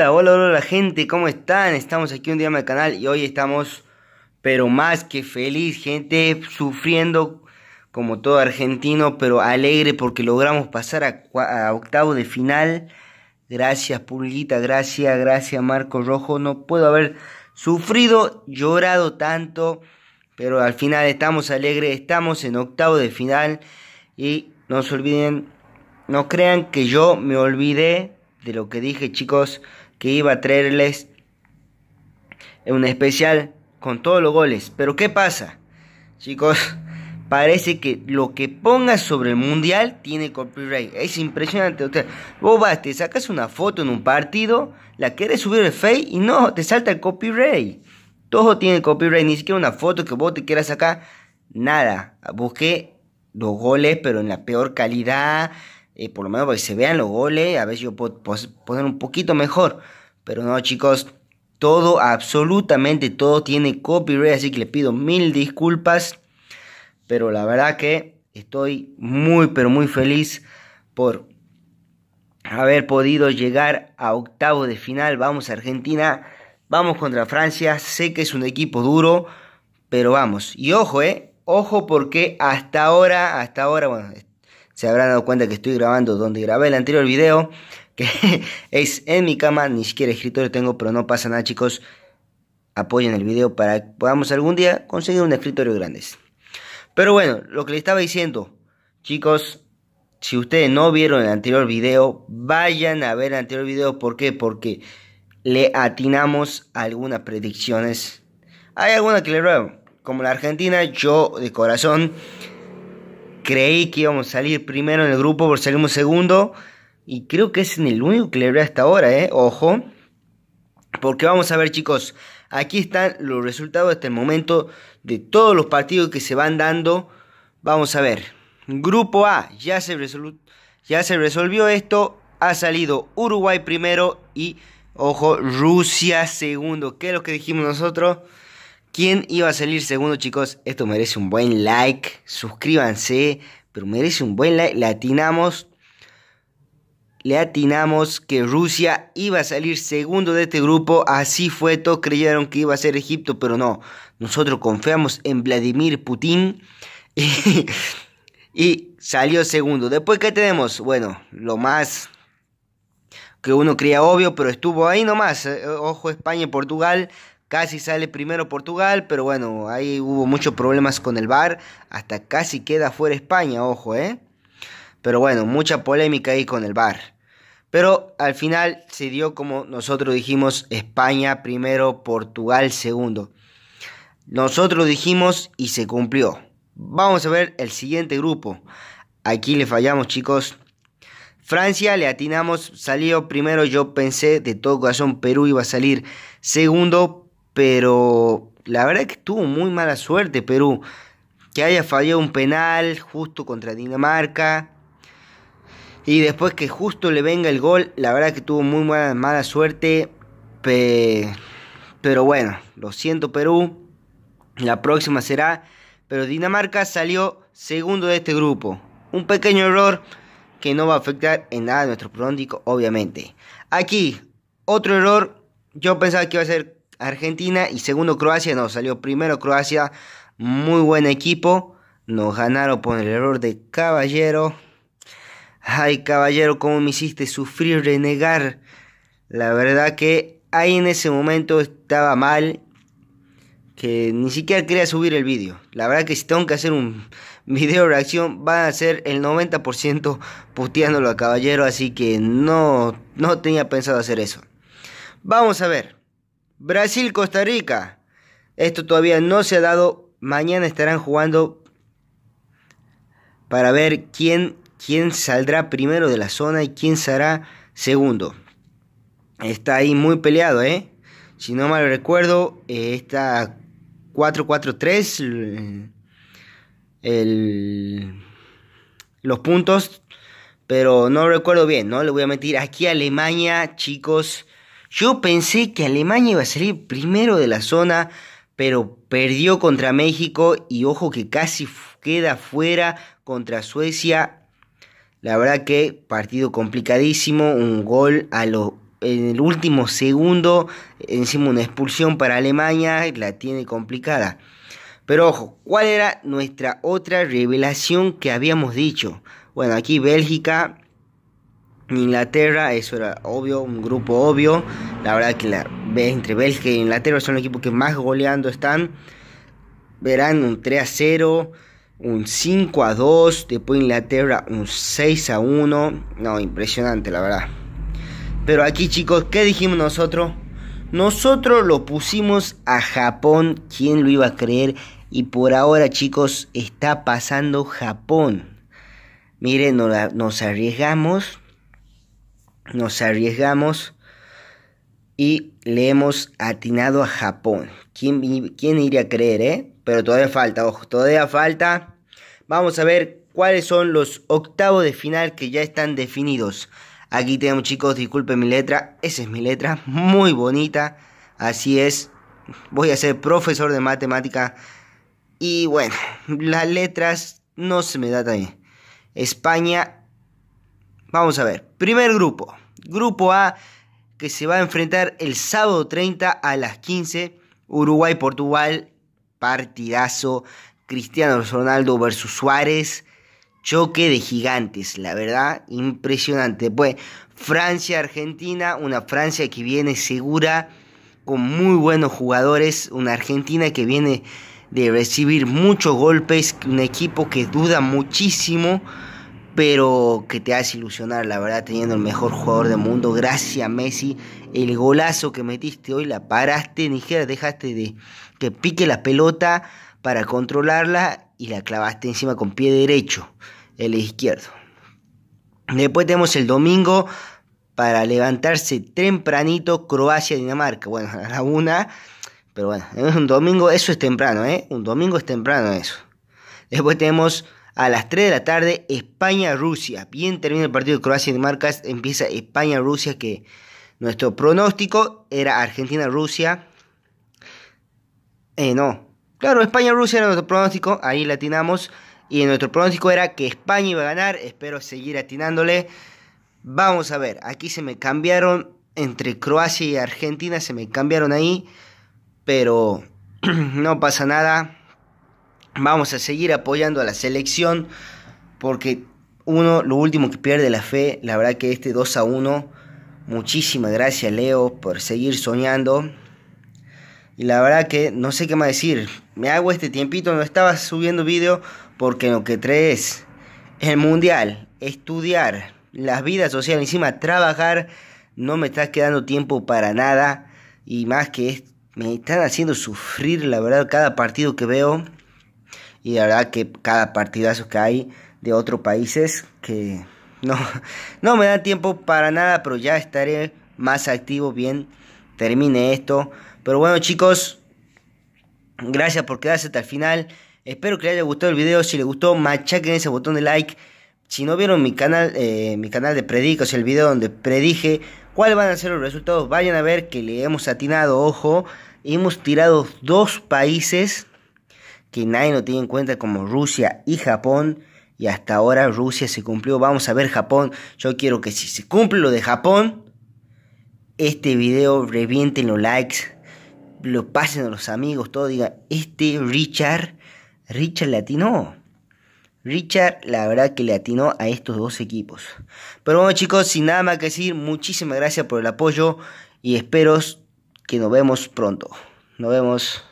Hola, hola, hola gente, ¿cómo están? Estamos aquí un día más el canal y hoy estamos, pero más que feliz, gente, sufriendo como todo argentino, pero alegre porque logramos pasar a, octavo de final. Gracias, Pulguita, gracias, gracias, Marco Rojo. No puedo haber sufrido, llorado tanto, pero al final estamos alegres, estamos en octavo de final y no se olviden, no crean que yo me olvidé de lo que dije, chicos que iba a traerles un especial con todos los goles. Pero ¿qué pasa? Chicos, parece que lo que pongas sobre el mundial tiene copyright. Es impresionante. vos vas, te sacas una foto en un partido, la quieres subir al Face y no, te salta el copyright. Todo tiene copyright, ni siquiera una foto que vos te quieras sacar. Nada. Busqué los goles, pero en la peor calidad por lo menos para que se vean los goles, a ver si yo puedo pues, poner un poquito mejor. Pero no, chicos, todo, absolutamente todo tiene copyright, así que les pido mil disculpas. Pero la verdad que estoy muy, pero muy feliz por haber podido llegar a octavo de final. Vamos a Argentina, vamos contra Francia. Sé que es un equipo duro, pero vamos. Y ojo, eh, ojo porque hasta ahora, hasta ahora, bueno, se habrán dado cuenta que estoy grabando donde grabé el anterior video, que es en mi cama, ni siquiera escritorio tengo, pero no pasa nada chicos. Apoyen el video para que podamos algún día conseguir un escritorio grande. Pero bueno, lo que les estaba diciendo, chicos, si ustedes no vieron el anterior video, vayan a ver el anterior video. ¿Por qué? Porque le atinamos algunas predicciones. Hay algunas que le ruego. Como la Argentina, yo de corazón creí que íbamos a salir primero en el grupo, por salimos segundo. Y creo que es en el único que le hasta ahora, ¿eh? Ojo. Porque vamos a ver, chicos. Aquí están los resultados hasta el momento de todos los partidos que se van dando. Vamos a ver. Grupo A, ya se, ya se resolvió esto. Ha salido Uruguay primero y, ojo, Rusia segundo. ¿Qué es lo que dijimos nosotros? quién iba a salir segundo, chicos. Esto merece un buen like. Suscríbanse, pero merece un buen like. Le atinamos. Le atinamos que Rusia iba a salir segundo de este grupo. Así fue, todos creyeron que iba a ser Egipto, pero no. Nosotros confiamos en Vladimir Putin y, y salió segundo. Después, ¿qué tenemos? Bueno, lo más que uno creía obvio, pero estuvo ahí nomás. Eh, ojo, España y Portugal Casi sale primero Portugal, pero bueno, ahí hubo muchos problemas con el VAR, hasta casi queda fuera España, ojo, ¿eh? Pero bueno, mucha polémica ahí con el VAR. Pero al final se dio como nosotros dijimos, España primero, Portugal segundo. Nosotros dijimos y se cumplió. Vamos a ver el siguiente grupo. Aquí le fallamos, chicos. Francia le atinamos, salió primero, yo pensé de todo corazón Perú iba a salir segundo, pero la verdad que tuvo muy mala suerte Perú. Que haya fallado un penal justo contra Dinamarca. Y después que justo le venga el gol, la verdad que tuvo muy mala, suerte. Pero bueno, lo siento Perú. La próxima será. Pero Dinamarca salió segundo de este grupo. Un pequeño error que no va a afectar en nada a nuestro pronóstico, obviamente. Aquí, otro error. Yo pensaba que iba a ser Argentina y segundo Croacia, no, salió primero Croacia, muy buen equipo, nos ganaron por el error de Caballero. Ay, Caballero, cómo me hiciste sufrir, renegar. La verdad que ahí en ese momento estaba mal, que ni siquiera quería subir el vídeo. La verdad que si tengo que hacer un video de reacción, van a ser el 90% puteándolo a Caballero, así que no, no tenía pensado hacer eso. Vamos a ver. Brasil-Costa Rica. Esto todavía no se ha dado. Mañana estarán jugando para ver quién, quién saldrá primero de la zona y quién será segundo. Está ahí muy peleado, ¿eh? Si no mal recuerdo, eh, está 4-4-3. los puntos, pero no recuerdo bien, ¿no? Le voy a meter Aquí Alemania, chicos, yo pensé que Alemania iba a salir primero de la zona, pero perdió contra México y ojo que casi queda fuera contra Suecia. La verdad que partido complicadísimo, un gol en el último segundo, encima una expulsión para Alemania, la tiene complicada. Pero ojo, ¿cuál era nuestra otra revelación que habíamos dicho? Bueno, aquí Bélgica Inglaterra, eso era obvio, un grupo obvio. La verdad que la, entre Bélgica e Inglaterra son los equipos que más goleando están. Verán un 3 a 0, un 5 a 2, después Inglaterra un 6 a 1. No, impresionante, la verdad. Pero aquí chicos, ¿qué dijimos nosotros? Nosotros lo pusimos a Japón, ¿quién lo iba a creer? Y por ahora chicos, está pasando Japón. Miren, nos arriesgamos nos arriesgamos y le hemos atinado a Japón. ¿Quién, quién iría a creer, eh? Pero todavía falta, ojo, todavía falta. Vamos a ver cuáles son los octavos de final que ya están definidos. Aquí tenemos chicos, disculpen mi letra, esa es mi letra, muy bonita, así es. Voy a ser profesor de matemática y bueno, las letras no se me da tan bien. España Vamos a ver. Primer grupo. Grupo A que se va a enfrentar el sábado 30 a las 15. Uruguay-Portugal. Partidazo. Cristiano Ronaldo versus Suárez. Choque de gigantes, la verdad. Impresionante. Pues Francia-Argentina. Una Francia que viene segura. Con muy buenos jugadores. Una Argentina que viene de recibir muchos golpes. Un equipo que duda muchísimo pero que te hace ilusionar, la verdad, teniendo el mejor jugador del mundo. Gracias, Messi. El golazo que metiste hoy la paraste, ni siquiera dejaste de que pique la pelota para controlarla y la clavaste encima con pie derecho, el izquierdo. Después tenemos el domingo para levantarse tempranito Croacia-Dinamarca. Bueno, a la una, pero bueno, es un domingo, eso es temprano, ¿eh? Un domingo es temprano eso. Después tenemos a las 3 de la tarde España-Rusia. Bien termina el partido de croacia Marcas. empieza España-Rusia que nuestro pronóstico era Argentina-Rusia. Eh, no, claro, España-Rusia era nuestro pronóstico, ahí latinamos. Y nuestro pronóstico era que España iba a ganar, espero seguir atinándole. Vamos a ver, aquí se me cambiaron entre Croacia y Argentina, se me cambiaron ahí, pero no pasa nada. Vamos a seguir apoyando a la selección porque uno, lo último que pierde la fe, la verdad que este 2 a 1, muchísimas gracias Leo por seguir soñando. Y la verdad que no sé qué más decir. Me hago este tiempito, no estaba subiendo vídeo porque lo que traes. el mundial, estudiar, las vidas sociales, encima trabajar, no me está quedando tiempo para nada. Y más que me están haciendo sufrir, la verdad, cada partido que veo y la verdad que cada partidazo que hay de otros países que no, no me da tiempo para nada, pero ya estaré más activo bien termine esto. Pero bueno chicos, gracias por quedarse hasta el final. Espero que les haya gustado el video. Si les gustó, machaquen ese botón de like. Si no vieron mi canal, eh, mi canal de predicos, el video donde predije cuáles van a ser los resultados, vayan a ver que le hemos atinado, ojo. Hemos tirado dos países que nadie lo tiene en cuenta como Rusia y Japón. Y hasta ahora Rusia se cumplió. Vamos a ver Japón. Yo quiero que si se cumple lo de Japón, este video revienten los likes, lo pasen a los amigos, todo diga este Richard, Richard le atinó. Richard, la verdad que le atinó a estos dos equipos. Pero bueno chicos, sin nada más que decir, muchísimas gracias por el apoyo y espero que nos vemos pronto. Nos vemos.